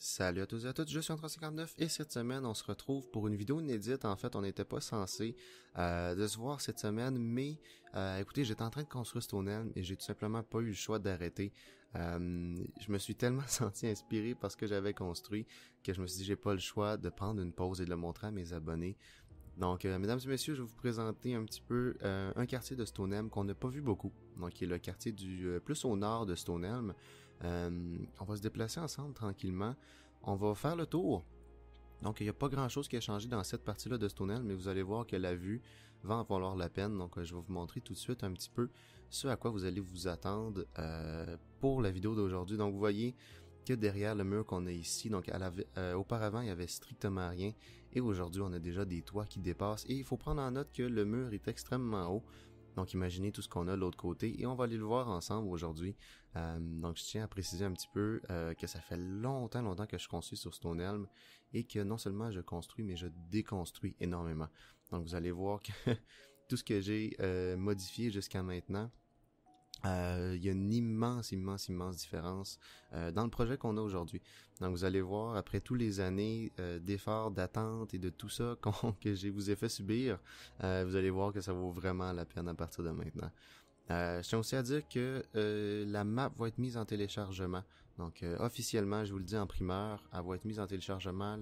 Salut à tous et à toutes, je suis en 359 et cette semaine on se retrouve pour une vidéo inédite. En fait, on n'était pas censé euh, de se voir cette semaine, mais euh, écoutez, j'étais en train de construire Stonehelm et j'ai tout simplement pas eu le choix d'arrêter. Euh, je me suis tellement senti inspiré parce que j'avais construit que je me suis dit j'ai pas le choix de prendre une pause et de le montrer à mes abonnés. Donc, mesdames et messieurs, je vais vous présenter un petit peu un quartier de Stonehelm qu'on n'a pas vu beaucoup. Donc, qui est le quartier du plus au nord de Stonehelm. Euh, on va se déplacer ensemble tranquillement. On va faire le tour. Donc, il n'y a pas grand-chose qui a changé dans cette partie-là de ce tunnel, mais vous allez voir que la vue va en valoir la peine. Donc, euh, je vais vous montrer tout de suite un petit peu ce à quoi vous allez vous attendre euh, pour la vidéo d'aujourd'hui. Donc, vous voyez que derrière le mur qu'on a ici, donc à auparavant, il y avait strictement rien. Et aujourd'hui, on a déjà des toits qui dépassent. Et il faut prendre en note que le mur est extrêmement haut. Donc imaginez tout ce qu'on a de l'autre côté et on va aller le voir ensemble aujourd'hui. Euh, donc je tiens à préciser un petit peu euh, que ça fait longtemps, longtemps que je construis sur Stone Elm et que non seulement je construis mais je déconstruis énormément. Donc vous allez voir que tout ce que j'ai euh, modifié jusqu'à maintenant, il y a une immense, immense, immense différence dans le projet qu'on a aujourd'hui. Donc vous allez voir, après tous les années euh, d'efforts, d'attente et de tout ça que je vous ai fait subir, euh, vous allez voir que ça vaut vraiment la peine à partir de maintenant. Euh, je tiens aussi à dire que la map va être mise en téléchargement. Donc officiellement, je vous le dis en primeur, elle va être mise en téléchargement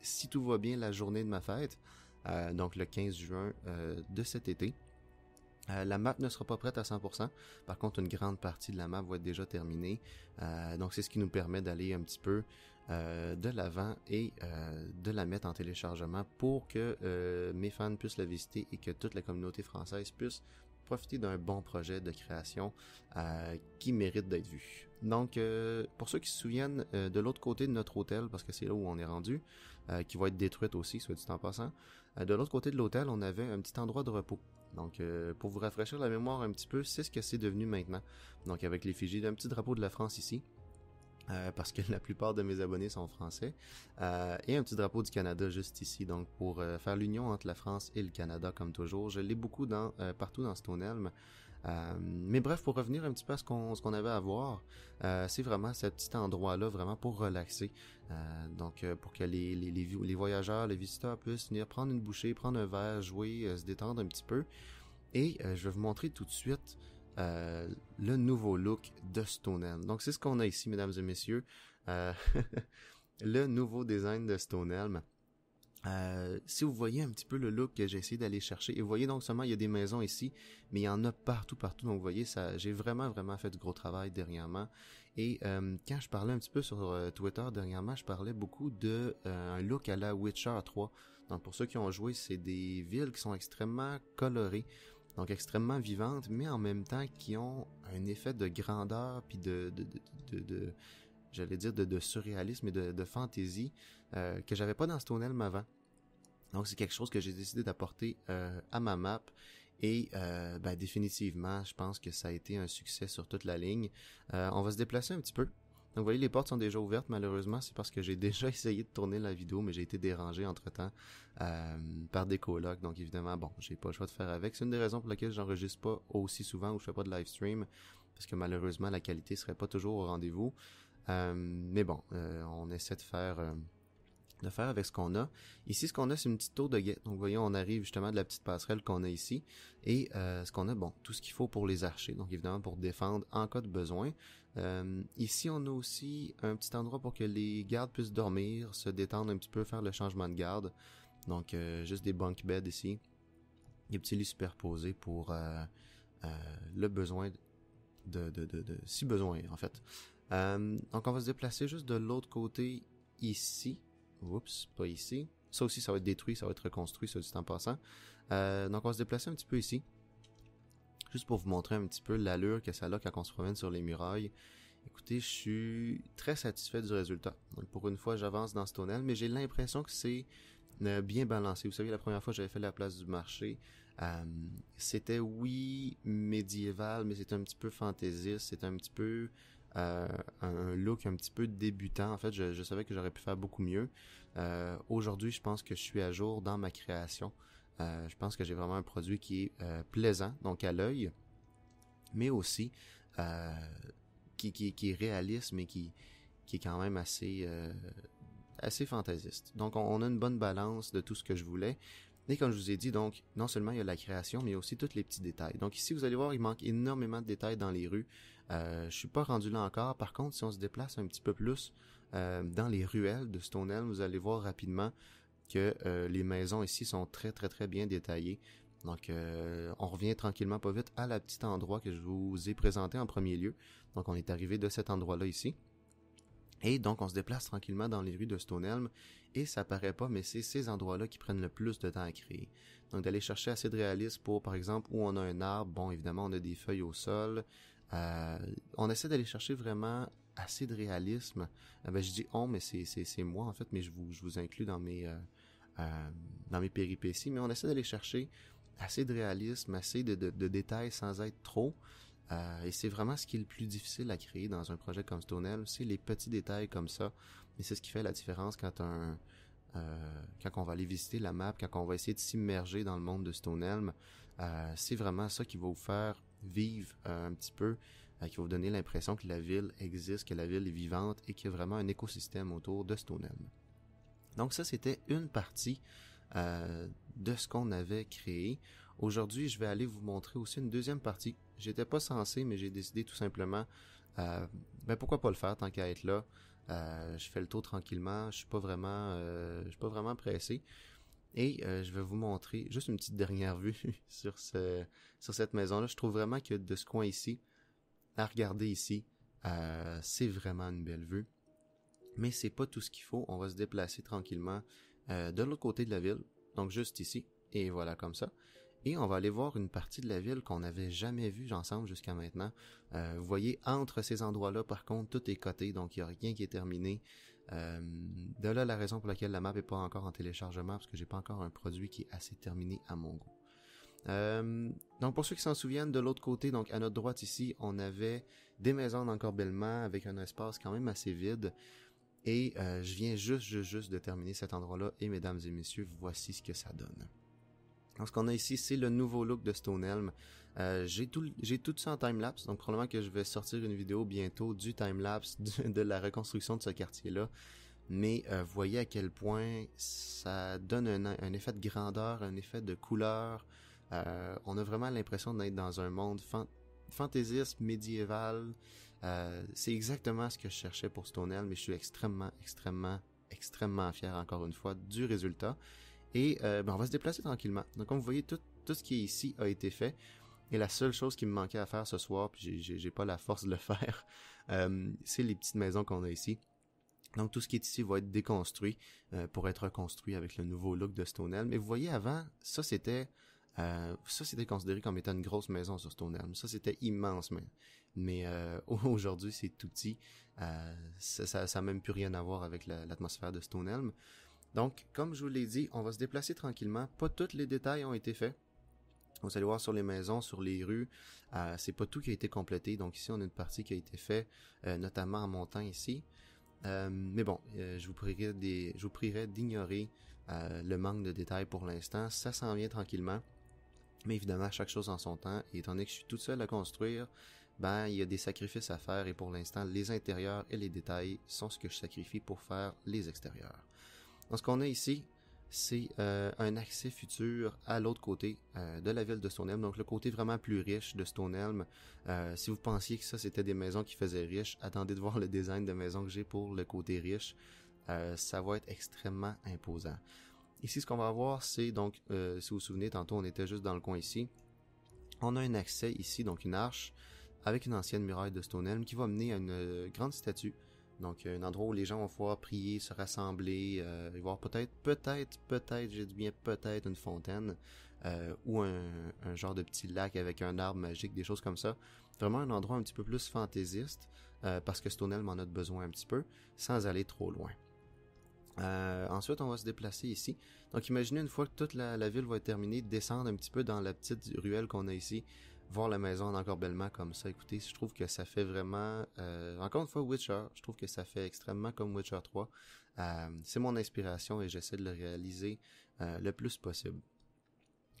si tout va bien la journée de ma fête, donc le 15 juin de cet été. Euh, la map ne sera pas prête à 100%. Par contre, une grande partie de la map va être déjà terminée. Euh, donc, c'est ce qui nous permet d'aller un petit peu euh, de l'avant et de la mettre en téléchargement pour que mes fans puissent la visiter et que toute la communauté française puisse profiter d'un bon projet de création qui mérite d'être vu. Donc, pour ceux qui se souviennent de l'autre côté de notre hôtel, parce que c'est là où on est rendu, qui va être détruite aussi, soit dit en passant, de l'autre côté de l'hôtel, on avait un petit endroit de repos. Donc, euh, pour vous rafraîchir la mémoire un petit peu, c'est ce que c'est devenu maintenant. Donc, avec l'effigie d'un petit drapeau de la France ici, euh, parce que la plupart de mes abonnés sont français, euh, et un petit drapeau du Canada juste ici. Donc pour faire l'union entre la France et le Canada, comme toujours, je l'ai beaucoup dans partout dans Stone Elm. Euh, mais bref, pour revenir un petit peu à ce qu'on avait à voir, euh, c'est vraiment ce petit endroit-là, vraiment pour relaxer. Euh, donc, pour que les, voyageurs, les visiteurs puissent venir prendre une bouchée, prendre un verre, jouer, se détendre un petit peu. Et je vais vous montrer tout de suite le nouveau look de Stonehenge. Donc c'est ce qu'on a ici, mesdames et messieurs. le nouveau design de maintenant. Euh, si vous voyez un petit peu le look que j'ai essayé d'aller chercher, et vous voyez donc seulement il y a des maisons ici, mais il y en a partout, partout. Donc vous voyez, ça, j'ai vraiment, vraiment fait du gros travail dernièrement. Et euh, quand je parlais un petit peu sur euh, Twitter dernièrement, je parlais beaucoup de look à la Witcher 3. Donc pour ceux qui ont joué, c'est des villes qui sont extrêmement colorées, donc extrêmement vivantes, mais en même temps qui ont un effet de grandeur puis de, de j'allais dire, de, surréalisme et de, fantaisie euh, que j'avais pas dans ce tunnel avant. Donc c'est quelque chose que j'ai décidé d'apporter euh, à ma map et euh, ben, définitivement, je pense que ça a été un succès sur toute la ligne. on va se déplacer un petit peu. Donc vous voyez, les portes sont déjà ouvertes. Malheureusement, c'est parce que j'ai déjà essayé de tourner la vidéo, mais j'ai été dérangé entre-temps par des colocs. Donc évidemment, bon, j'ai pas le choix de faire avec. C'est une des raisons pour lesquelles j'enregistre pas aussi souvent ou je fais pas de live stream, parce que malheureusement, la qualité serait pas toujours au rendez-vous. Euh, mais bon, euh, on essaie de faire euh, de faire avec ce qu'on a. Ici, ce qu'on a, c'est une petite tour de guet. Donc, voyons, on arrive justement de la petite passerelle qu'on a ici. Et ce qu'on a, bon, tout ce qu'il faut pour les archers. Donc, évidemment, pour défendre en cas de besoin. ici, on a aussi un petit endroit pour que les gardes puissent dormir, se détendre un petit peu, faire le changement de garde. Donc, juste des bunk beds ici. Des petits lits superposés pour le besoin de, de, si besoin, en fait. Euh, donc on va se déplacer juste de l'autre côté ici. Oups, pas ici. Ça aussi, ça va être détruit, ça va être reconstruit, ça site en passant. Euh, donc on va se déplacer un petit peu ici. Juste pour vous montrer un petit peu l'allure que ça a quand on se promène sur les murailles. Écoutez, je suis très satisfait du résultat. Donc pour une fois, j'avance dans ce tunnel, mais j'ai l'impression que c'est euh, bien balancé. Vous savez, la première fois que j'avais fait la place du marché, c'était oui médiéval, mais c'était un petit peu fantaisiste, c'était un petit peu euh, un look un petit peu débutant. En fait, je, savais que j'aurais pu faire beaucoup mieux. Euh, aujourd'hui, je pense que je suis à jour dans ma création. Euh, je pense que j'ai vraiment un produit qui est plaisant, donc à l'œil, mais aussi qui, qui, est réaliste, mais qui, qui est quand même assez, assez fantaisiste. Donc, on, a une bonne balance de tout ce que je voulais. Et comme je vous ai dit, donc, non seulement il y a la création, mais aussi tous les petits détails. Donc ici, vous allez voir, il manque énormément de détails dans les rues. Je euh, je suis pas rendu là encore. Par contre, si on se déplace un petit peu plus euh, dans les ruelles de Stonehenge, vous allez voir rapidement que euh, les maisons ici sont très très très bien détaillées. Donc, on revient tranquillement pas vite à la petite endroit que je vous ai présenté en premier lieu. Donc, on est arrivé de cet endroit-là ici. Et donc, on se déplace tranquillement dans les rues de Stonehelm, et ça paraît pas, mais c'est ces endroits-là qui prennent le plus de temps à créer. Donc, d'aller chercher assez de réalisme pour, par exemple, où on a un arbre, bon, évidemment, on a des feuilles au sol, euh, on essaie d'aller chercher vraiment assez de réalisme. Euh, ben, je dis on, mais c'est, moi en fait, mais je vous, je inclus dans mes, euh, dans mes péripéties. Mais on essaie d'aller chercher assez de réalisme, assez de, détails sans être trop. et c'est vraiment ce qui est le plus difficile à créer dans un projet comme Stonel, c'est les petits détails comme ça. Et c'est ce qui fait la différence quand on va aller visiter la map, quand on va essayer de s'immerger dans le monde de Stonehelm, c'est vraiment ça qui va vous faire vive euh, un petit peu, euh, qui va vous donner l'impression que la ville existe, que la ville est vivante et qu'il y a vraiment un écosystème autour de Stonehenge. Donc ça, c'était une partie euh, de ce qu'on avait créé. Aujourd'hui, je vais aller vous montrer aussi une deuxième partie. J'étais pas censé, mais j'ai décidé tout simplement, ben pourquoi pas le faire tant qu'à être là. je fais le tour tranquillement. Je suis vraiment, je suis pas vraiment pressé. Et euh, je vais vous montrer juste une petite dernière vue sur ce sur cette maison-là. Je trouve vraiment que de ce coin ici, à regarder ici, euh, c'est vraiment une belle vue. Mais c'est pas tout ce qu'il faut. On va se déplacer tranquillement euh, de l'autre côté de la ville, donc juste ici. Et voilà comme ça. Et on va aller voir une partie de la ville qu'on n'avait jamais vue ensemble jusqu'à maintenant. vous voyez, entre ces endroits-là, par contre, tout est coté, donc il n'y a rien qui est terminé. Euh, de là la raison pour laquelle la map est pas encore en téléchargement parce que j'ai pas encore un produit qui est assez terminé à mon goût. Euh, donc pour ceux qui s'en souviennent, de l'autre côté, donc à notre droite ici, on avait des maisons d'encorbellement avec un espace quand même assez vide. Et euh, je viens juste, juste, juste de terminer cet endroit-là. Et mesdames et messieurs, voici ce que ça donne. Donc ce qu'on a ici, c'est le nouveau look de Stonehelm. Euh, j'ai tout, ça en timelapse, donc probablement que je vais sortir une vidéo bientôt du time-lapse de la reconstruction de ce quartier-là. Mais euh, voyez à quel point ça donne un, effet de grandeur, un effet de couleur. Euh, on a vraiment l'impression d'être dans un monde fantaisiste, médiéval. C'est exactement ce que je cherchais pour ce Stonehenge, mais je suis extrêmement, extrêmement, extrêmement fier encore une fois du résultat. Et ben, on va se déplacer tranquillement. Donc comme vous voyez, tout ce qui est ici a été fait. Et la seule chose qui me manquait à faire ce soir, puis j'ai pas la force de le faire, euh, c'est les petites maisons qu'on a ici. Donc tout ce qui est ici va être déconstruit euh, pour être reconstruit avec le nouveau look de Stonehelm. Mais vous voyez avant, ça c'était euh, ça c'était considéré comme étant une grosse maison sur Stonehelm. Ça c'était immense mais, mais aujourd'hui c'est tout petit. ça, n'a même plus rien à voir avec l'atmosphère de Stonehelm. Donc comme je vous l'ai dit, on va se déplacer tranquillement. Pas tous les détails ont été faits. Vous allez voir sur les maisons, sur les rues, euh, c'est pas tout qui a été complété. Donc ici, on a une partie qui a été faite, euh, notamment en montant ici. Euh, mais bon, je vous prierai je vous prierai d'ignorer le manque de détails pour l'instant. Ça s'en vient tranquillement. Mais évidemment, chaque chose en son temps. Et étant donné que je suis toute seule à construire, ben il y a des sacrifices à faire. Et pour l'instant, les intérieurs et les détails sont ce que je sacrifie pour faire les extérieurs. Donc ce qu'on a ici, c'est euh, un accès futur à l'autre côté euh, de la ville de Stonehelm, donc le côté vraiment plus riche de Stonehelm. Euh, si vous pensiez que ça c'était des maisons qui faisaient riche, attendez de voir le design de maison que j'ai pour le côté riche. ça va être extrêmement imposant. Ici, ce qu'on va avoir, c'est donc, si vous vous souvenez, tantôt on était juste dans le coin ici. On a un accès ici, donc une arche, avec une ancienne muraille de Stonehelm qui va mener à une grande statue donc, un endroit où les gens vont pouvoir prier, se rassembler, euh, voir peut-être, peut-être, peut-être, j'ai dit bien peut-être une fontaine euh, ou un, genre de petit lac avec un arbre magique, des choses comme ça. Vraiment un endroit un petit peu plus fantaisiste euh, parce que Stonel m'en a besoin un petit peu sans aller trop loin. ensuite, on va se déplacer ici. Donc, imaginez une fois que toute la, la ville va être terminée, descendre un petit peu dans la petite ruelle qu'on a ici, voir la maison en encore comme ça, écoutez, je trouve que ça fait vraiment, euh, encore une fois, Witcher, je trouve que ça fait extrêmement comme Witcher 3. Euh, c'est mon inspiration et j'essaie de le réaliser euh, le plus possible.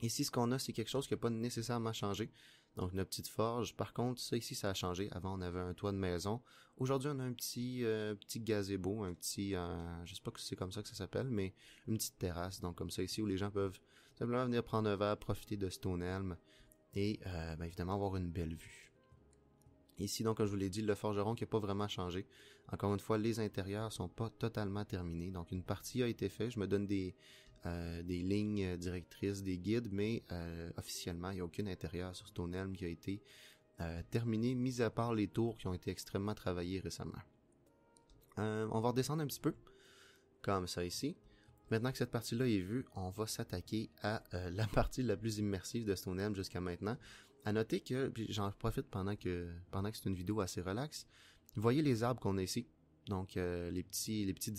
Ici, ce qu'on a, c'est quelque chose qui n'a pas nécessairement changé. Donc, une petite forge. Par contre, ça ici, ça a changé. Avant, on avait un toit de maison. Aujourd'hui, on a un petit petit gazebo, un petit... Euh, je sais pas si c'est comme ça que ça s'appelle, mais une petite terrasse. Donc, comme ça ici, où les gens peuvent simplement venir prendre un verre, profiter de Stonehelm, et euh, ben, évidemment avoir une belle vue. Ici, donc, comme je vous l'ai dit, le forgeron qui n'a pas vraiment changé. Encore une fois, les intérieurs sont pas totalement terminés. Donc, une partie a été faite. Je me donne des, euh, des lignes directrices, des guides, mais euh, officiellement, il n'y a aucune intérieur sur ce tunnel qui a été terminé. mis à part les tours qui ont été extrêmement travaillées récemment. on va redescendre un petit peu, comme ça ici. Maintenant que cette partie-là est vue, on va s'attaquer à euh, la partie la plus immersive de Stonehenge jusqu'à maintenant. À noter que, j'en profite pendant que pendant que c'est une vidéo assez relaxe, voyez les arbres qu'on a ici. Donc euh, les petits les petites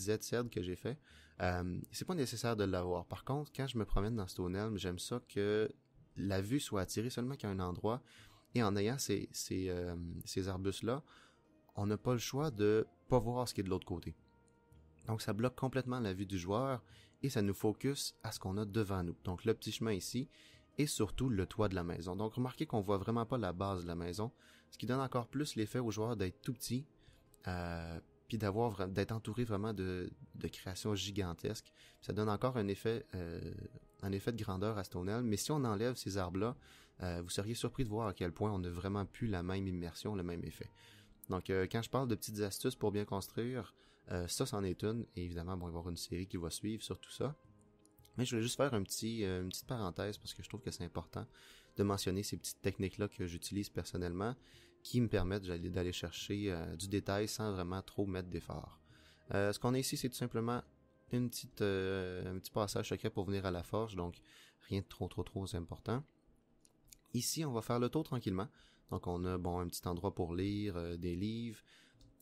que j'ai fait, euh, c'est pas nécessaire de l'avoir. Par contre, quand je me promène dans Stonehenge, j'aime ça que la vue soit attirée seulement qu'à un endroit. Et en ayant ces ces arbustes là, on n'a pas le choix de pas voir ce qui est de l'autre côté. Donc ça bloque complètement la vue du joueur et ça nous focus à ce qu'on a devant nous. Donc le petit chemin ici et surtout le toit de la maison. Donc remarquez qu'on voit vraiment pas la base de la maison, ce qui donne encore plus l'effet au joueur d'être tout petit, et euh, puis d'avoir d'être entouré vraiment de, de, créations gigantesques. Ça donne encore un effet euh, effet de grandeur à Mais si on enlève ces arbres-là, euh, vous seriez surpris de voir à quel point on n'a vraiment plus la même immersion, le même effet. Donc quand je parle de petites astuces pour bien construire, euh, ça, c'en est une. Et évidemment, il va y avoir une série qui va suivre sur tout ça. Mais je vais juste faire euh, une petite parenthèse parce que je trouve que c'est important de mentionner ces petites techniques-là que j'utilise personnellement qui me permettent d'aller chercher euh, du détail sans vraiment trop mettre d'efforts. ce qu'on a ici, c'est tout simplement un petit passage secret pour venir à la forge, donc rien de trop trop trop important. Ici, on va faire le tour tranquillement. Donc on a bon un petit endroit pour lire des livres,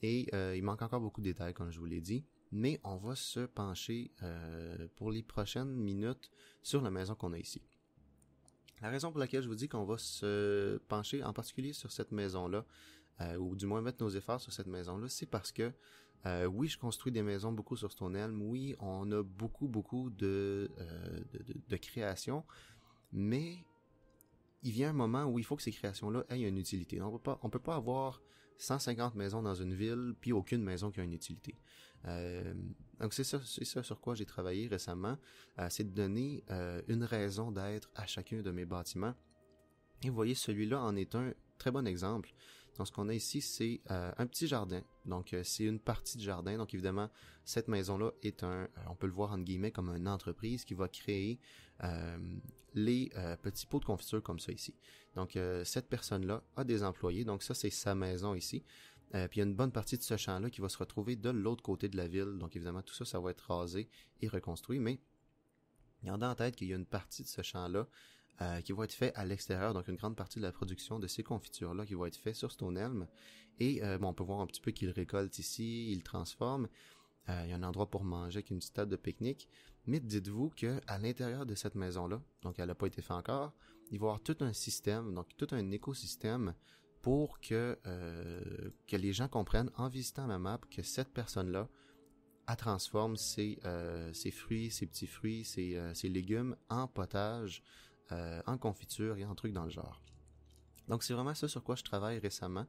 et euh, il manque encore beaucoup de détails, comme je vous l'ai dit. Mais on va se pencher euh, pour les prochaines minutes sur la maison qu'on a ici. La raison pour laquelle je vous dis qu'on va se pencher en particulier sur cette maison-là, euh, ou du moins mettre nos efforts sur cette maison-là, c'est parce que oui, je construis des maisons beaucoup sur Stone oui, on a beaucoup, beaucoup de, de, créations, mais il vient un moment où il faut que ces créations-là aient une utilité. On ne peut pas avoir 150 maisons dans une ville, puis aucune maison qui a une utilité. Euh, donc c'est ça, sur quoi j'ai travaillé récemment, euh, c'est de donner euh, une raison d'être à chacun de mes bâtiments. Et vous voyez, celui-là en est un très bon exemple. Donc ce qu'on a ici, c'est euh, un petit jardin. Donc euh, c'est une partie de jardin. Donc évidemment, cette maison-là est un, euh, on peut le voir en guillemets comme une entreprise qui va créer les petits pots de confiture comme ça ici. Donc cette personne-là a des employés. Donc ça, c'est sa maison ici. puis il y a une bonne partie de ce champ-là qui va se retrouver de l'autre côté de la ville. Donc évidemment, tout ça, ça va être rasé et reconstruit. Mais gardez en tête qu'il y a une partie de ce champ-là euh, qui vont être faits à l'extérieur. Donc une grande partie de la production de ces confitures-là qui vont être faits sur Stone Et euh, bon, on peut voir un petit peu qu'ils récoltent ici, ils transforment. Euh, il y a un endroit pour manger avec une petite table de pique-nique. Mais dites-vous que à l'intérieur de cette maison-là, donc elle n'a pas été faite encore, il va y avoir tout un système, donc tout un écosystème pour que, que les gens comprennent en visitant la map que cette personne-là a transforme ses, fruits, ses petits fruits, ses légumes en potage euh, en confiture et en truc dans le genre. Donc c'est vraiment ça sur quoi je travaille récemment,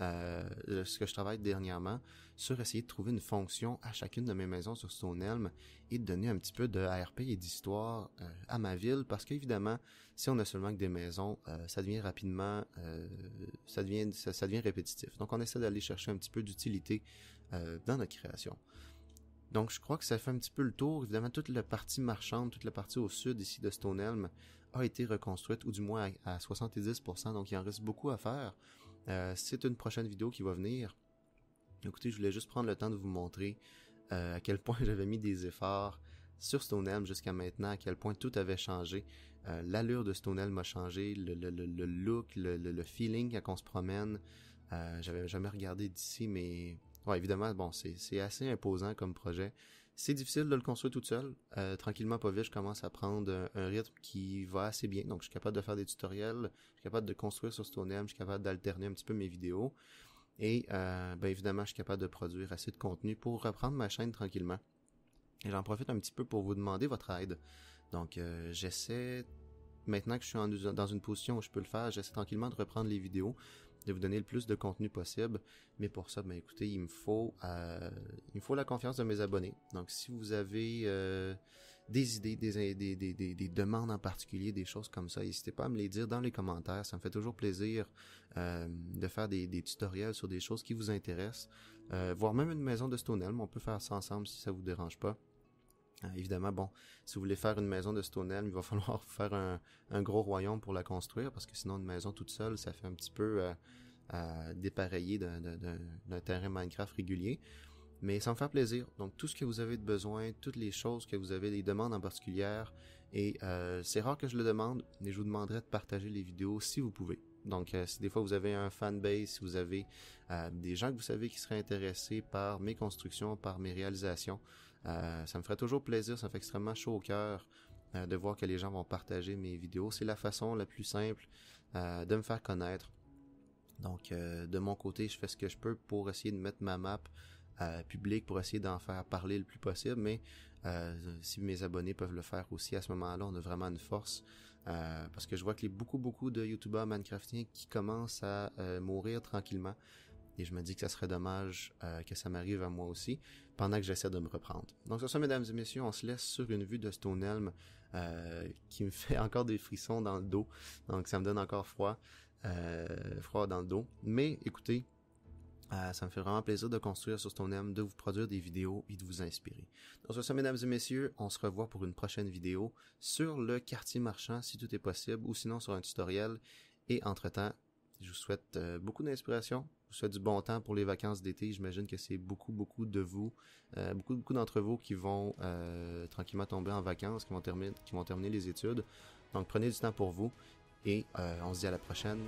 euh, ce que je travaille dernièrement, sur essayer de trouver une fonction à chacune de mes maisons sur Stonehelm et de donner un petit peu de et d'histoire euh, à ma ville, parce qu'évidemment, si on a seulement que des maisons, ça devient rapidement, ça devient devient répétitif. Donc on essaie d'aller chercher un petit peu d'utilité dans notre création. Donc je crois que ça fait un petit peu le tour. Évidemment, toute la partie marchande, toute la partie au sud ici de Stonehelm, a été reconstruite, ou du moins à, 70%, donc il en reste beaucoup à faire. Euh, c'est une prochaine vidéo qui va venir. Écoutez, je voulais juste prendre le temps de vous montrer euh, à quel point j'avais mis des efforts sur elm jusqu'à maintenant, à quel point tout avait changé. Euh, l'allure de elm m'a changé, le, look, le, feeling à qu'on se promène. j'avais jamais regardé d'ici, mais Ouais, évidemment, bon, c'est assez imposant comme projet. C'est difficile de le construire tout seul. Euh, tranquillement, pas vite, je commence à prendre un, rythme qui va assez bien. Donc, je suis capable de faire des tutoriels, je suis capable de construire sur StoneM, je suis capable d'alterner un petit peu mes vidéos. Et euh, ben, évidemment, je suis capable de produire assez de contenu pour reprendre ma chaîne tranquillement. Et j'en profite un petit peu pour vous demander votre aide. Donc, euh, j'essaie, maintenant que je suis dans une position où je peux le faire, j'essaie tranquillement de reprendre les vidéos de vous donner le plus de contenu possible. Mais pour ça, ben écoutez, il me faut, euh, il faut la confiance de mes abonnés. Donc, si vous avez euh, des idées, des, des, demandes en particulier, des choses comme ça, n'hésitez pas à me les dire dans les commentaires. Ça me fait toujours plaisir euh, de faire des, tutoriels sur des choses qui vous intéressent, voire même une maison de stonehenge. On peut faire ça ensemble si ça vous dérange pas. Hein, évidemment, bon, si vous voulez faire une maison de Stonehenge, il va falloir faire un, gros royaume pour la construire, parce que sinon une maison toute seule, ça fait un petit peu euh, euh, dépareiller d'un terrain Minecraft régulier. Mais ça me fait plaisir. Donc tout ce que vous avez de besoin, toutes les choses que vous avez, des demandes en particulier, et euh, c'est rare que je le demande, mais je vous demanderai de partager les vidéos si vous pouvez. Donc, si des fois vous avez un fanbase, si vous avez des gens que vous savez qui seraient intéressés par mes constructions, par mes réalisations, euh, ça me ferait toujours plaisir, ça me fait extrêmement chaud au cœur euh, de voir que les gens vont partager mes vidéos. C'est la façon la plus simple euh, de me faire connaître. Donc de mon côté, je fais ce que je peux pour essayer de mettre ma map publique, pour essayer d'en faire parler le plus possible. Mais si mes abonnés peuvent le faire aussi, à ce moment-là, on a vraiment une force. parce que je vois qu'il y a beaucoup, beaucoup de youtubeurs Minecraftiens qui commencent à mourir tranquillement et je me dis que ça serait dommage euh, que ça m'arrive à moi aussi pendant que j'essaie de me reprendre. Donc sur ça, mesdames et messieurs, on se laisse sur une vue de Stonehelm euh, qui me fait encore des frissons dans le dos, donc ça me donne encore froid, euh, froid dans le dos. Mais écoutez, ça me fait vraiment plaisir de construire sur Stonehelm, de vous produire des vidéos et de vous inspirer. Donc sur ça, mesdames et messieurs, on se revoit pour une prochaine vidéo sur le quartier marchand si tout est possible ou sinon sur un tutoriel. Et entre-temps, je vous souhaite euh, beaucoup d'inspiration. Je vous souhaite du bon temps pour les vacances d'été. J'imagine que c'est beaucoup, beaucoup de vous, euh, beaucoup, beaucoup d'entre vous qui vont euh, tranquillement tomber en vacances, qui vont, terminer, les études. Donc prenez du temps pour vous et on se dit à la prochaine.